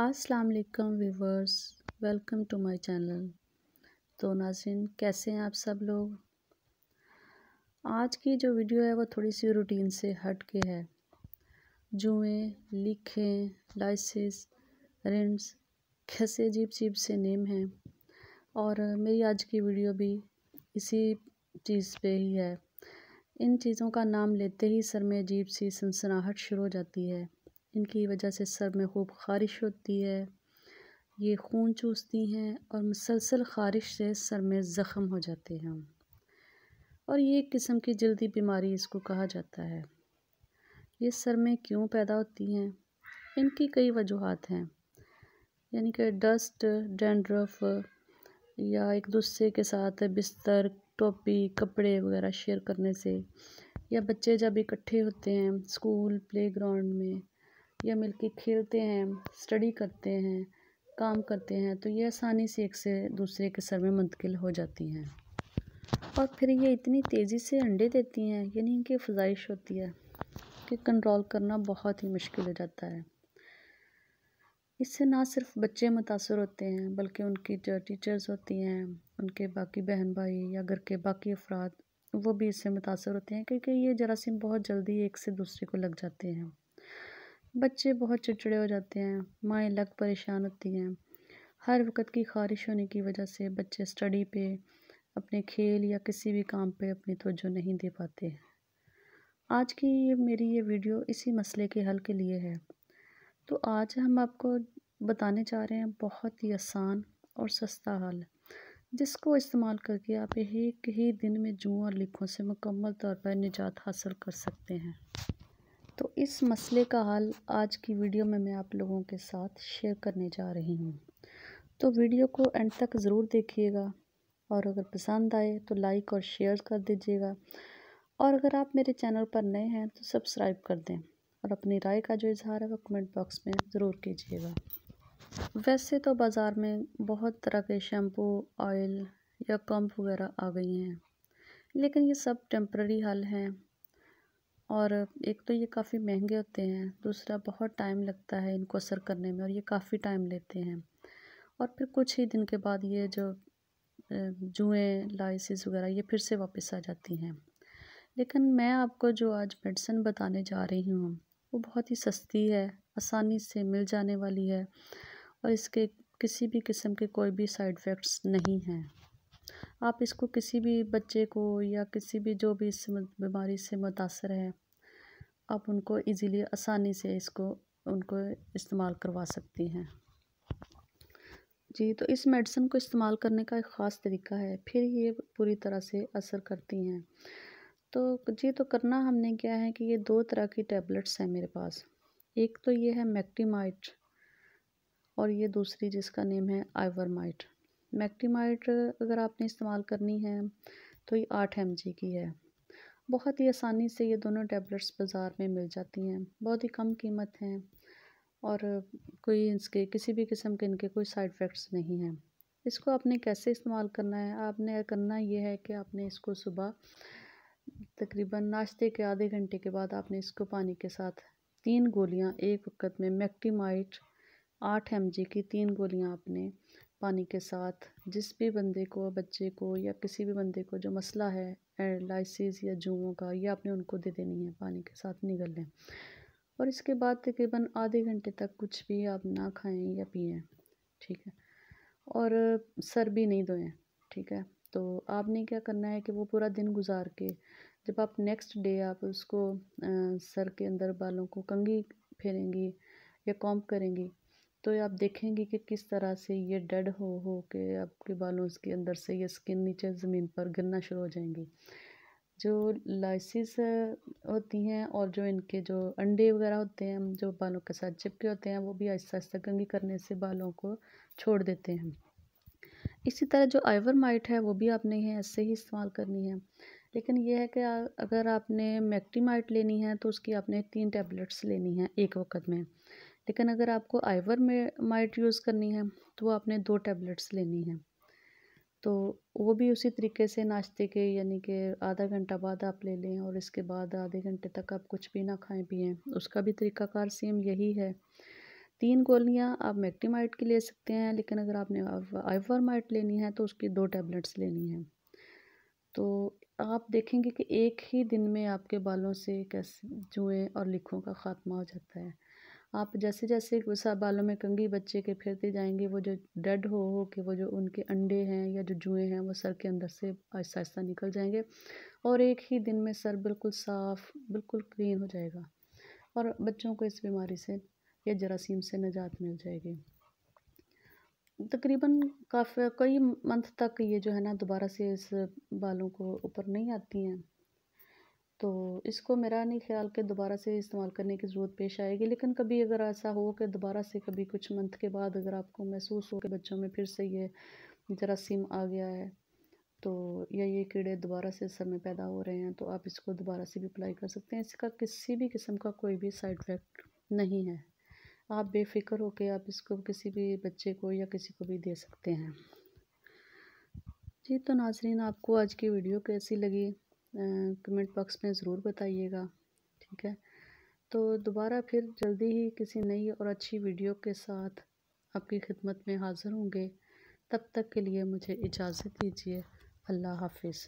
अस्सलाम वालेकुम viewers welcome to my channel तो नाजिन कैसे हैं आप सब लोग आज की जो वीडियो है वो थोड़ी सी रूटीन से हट के है जुएँ लिखें लाइसेंस रिम्स खसे अजीब चीब से नेम हैं और मेरी आज की वीडियो भी इसी चीज़ पे ही है इन चीज़ों का नाम लेते ही सर में अजीब सी सनसनाहट शुरू हो जाती है इनकी वजह से सर में खूब ख़ारिश होती है ये खून चूसती हैं और मुसलसल ख़ारिश से सर में ज़ख़म हो जाते हैं और ये एक किस्म की जल्दी बीमारी इसको कहा जाता है ये सर में क्यों पैदा होती हैं इनकी कई वजूहत हैं यानी कि डस्ट डेंड्रफ या एक दूसरे के साथ बिस्तर टोपी कपड़े वगैरह शेयर करने से या बच्चे जब इकट्ठे होते हैं स्कूल प्लेग्राउंड में या मिलके खेलते हैं स्टडी करते हैं काम करते हैं तो ये आसानी से एक से दूसरे के सर में मुंतकिल हो जाती हैं और फिर ये इतनी तेज़ी से अंडे देती हैं यानी इनकी फजाइश होती है कि कंट्रोल करना बहुत ही मुश्किल हो जाता है इससे ना सिर्फ बच्चे मुतासर होते हैं बल्कि उनकी जो टीचर्स होती हैं उनके बाकी बहन भाई या घर के बाकी अफराद वो भी इससे मुतासर होते हैं क्योंकि ये जरासीम बहुत जल्दी एक से दूसरे को लग जाते हैं बच्चे बहुत चिड़चिड़े हो जाते हैं माएँ लग परेशान होती हैं हर वक्त की ख़ारिश होने की वजह से बच्चे स्टडी पे अपने खेल या किसी भी काम पे अपनी तवज्जो नहीं दे पाते आज की ये मेरी ये वीडियो इसी मसले के हल के लिए है तो आज हम आपको बताने जा रहे हैं बहुत ही आसान और सस्ता हल जिसको इस्तेमाल करके आप एक ही दिन में जुआ और लिखों से मुकम्मल तौर पर निजात हासिल कर सकते हैं इस मसले का हल आज की वीडियो में मैं आप लोगों के साथ शेयर करने जा रही हूँ तो वीडियो को एंड तक ज़रूर देखिएगा और अगर पसंद आए तो लाइक और शेयर कर दीजिएगा और अगर आप मेरे चैनल पर नए हैं तो सब्सक्राइब कर दें और अपनी राय का जो इजहार है वो कमेंट बॉक्स में ज़रूर कीजिएगा वैसे तो बाज़ार में बहुत तरह के शैम्पू ऑयल या कम्प वगैरह आ गई हैं लेकिन ये सब टेम्प्ररी हल हैं और एक तो ये काफ़ी महंगे होते हैं दूसरा बहुत टाइम लगता है इनको असर करने में और ये काफ़ी टाइम लेते हैं और फिर कुछ ही दिन के बाद ये जो जुएँ लाइसिस वगैरह ये फिर से वापस आ जाती हैं लेकिन मैं आपको जो आज मेडिसिन बताने जा रही हूँ वो बहुत ही सस्ती है आसानी से मिल जाने वाली है और इसके किसी भी किस्म के कोई भी साइड इफ़ेक्ट्स नहीं हैं आप इसको किसी भी बच्चे को या किसी भी जो भी इस बीमारी से मुतासर है आप उनको इजीली आसानी से इसको उनको इस्तेमाल करवा सकती हैं जी तो इस मेडिसिन को इस्तेमाल करने का एक ख़ास तरीका है फिर ये पूरी तरह से असर करती हैं तो जी तो करना हमने क्या है कि ये दो तरह की टैबलेट्स हैं मेरे पास एक तो ये है मैक्टीमाइट और ये दूसरी जिसका नेम है आइवरमाइट मैक्टीमाइट अगर आपने इस्तेमाल करनी है तो ये आठ एम की है बहुत ही आसानी से ये दोनों टैबलेट्स बाज़ार में मिल जाती हैं बहुत ही कम कीमत हैं और कोई इसके किसी भी किस्म के इनके कोई साइड इफ़ेक्ट्स नहीं हैं इसको आपने कैसे इस्तेमाल करना है आपने करना ये है कि आपने इसको सुबह तकरीबन नाश्ते के आधे घंटे के बाद आपने इसको पानी के साथ तीन गोलियां एक वक्त में मैक्टीमाइट आठ एम की तीन गोलियां आपने पानी के साथ जिस भी बंदे को बच्चे को या किसी भी बंदे को जो मसला है एलाइसिस या जुओं का ये आपने उनको दे देनी है पानी के साथ निगल लें और इसके बाद तकरीबन आधे घंटे तक कुछ भी आप ना खाएं या पिएं ठीक है और सर भी नहीं धोएं ठीक है तो आपने क्या करना है कि वो पूरा दिन गुजार के जब आप नेक्स्ट डे आप उसको आ, सर के अंदर बालों को कंगी फेरेंगी या कॉम्प करेंगी तो आप देखेंगे कि किस तरह से ये डेड हो हो के आपके बालों के अंदर से ये स्किन नीचे ज़मीन पर गिरना शुरू हो जाएंगी जो लाइसिस होती हैं और जो इनके जो अंडे वगैरह होते हैं जो बालों के साथ चिपके होते हैं वो भी आहिस्ता आहिस्ता गंगी करने से बालों को छोड़ देते हैं इसी तरह जो आइवर माइट है वो भी आपने ऐसे ही इस्तेमाल करनी है लेकिन यह है कि अगर आपने मैक्टीमाइट लेनी है तो उसकी आपने तीन टैबलेट्स लेनी है एक वक्त में लेकिन अगर आपको आइवर में माइट यूज़ करनी है तो आपने दो टैबलेट्स लेनी है तो वो भी उसी तरीके से नाश्ते के यानी कि आधा घंटा बाद आप ले लें और इसके बाद आधे घंटे तक आप कुछ भी ना खाएं पिएं उसका भी तरीकाकार सेम यही है तीन गोलियां आप मैक्टीमाइट की ले सकते हैं लेकिन अगर आपने आइवर माइट लेनी है तो उसकी दो टैबलेट्स लेनी है तो आप देखेंगे कि एक ही दिन में आपके बालों से कैसे जुएँ और लिखों का ख़ात्मा हो जाता है आप जैसे जैसे गुस्सा बालों में कंगी बच्चे के फिरते जाएंगे वो जो डेड हो हो के वो जो उनके अंडे हैं या जो जुएँ हैं वो सर के अंदर से आहिस्ता आहिस्ता निकल जाएंगे और एक ही दिन में सर बिल्कुल साफ़ बिल्कुल क्लीन हो जाएगा और बच्चों को इस बीमारी से या जरासीम से निजात मिल जाएगी तकरीबन काफ़ी कई मंथ तक ये जो है ना दोबारा से इस बालों को ऊपर नहीं आती हैं तो इसको मेरा नहीं ख्याल कि दोबारा से इस्तेमाल करने की ज़रूरत पेश आएगी लेकिन कभी अगर ऐसा हो कि दोबारा से कभी कुछ मंथ के बाद अगर आपको महसूस हो कि बच्चों में फिर से ये जरासीम आ गया है तो या ये कीड़े दोबारा से सर में पैदा हो रहे हैं तो आप इसको दोबारा से भी अप्लाई कर सकते हैं इसका किसी भी किस्म का कोई भी साइड इफ़ेक्ट नहीं है आप बेफिक्र होकर आप इसको किसी भी बच्चे को या किसी को भी दे सकते हैं जी तो नाजरीन आपको आज की वीडियो कैसी लगी कमेंट बॉक्स में ज़रूर बताइएगा ठीक है तो दोबारा फिर जल्दी ही किसी नई और अच्छी वीडियो के साथ आपकी खिदमत में हाज़िर होंगे तब तक के लिए मुझे इजाज़त दीजिए अल्लाह हाफिज़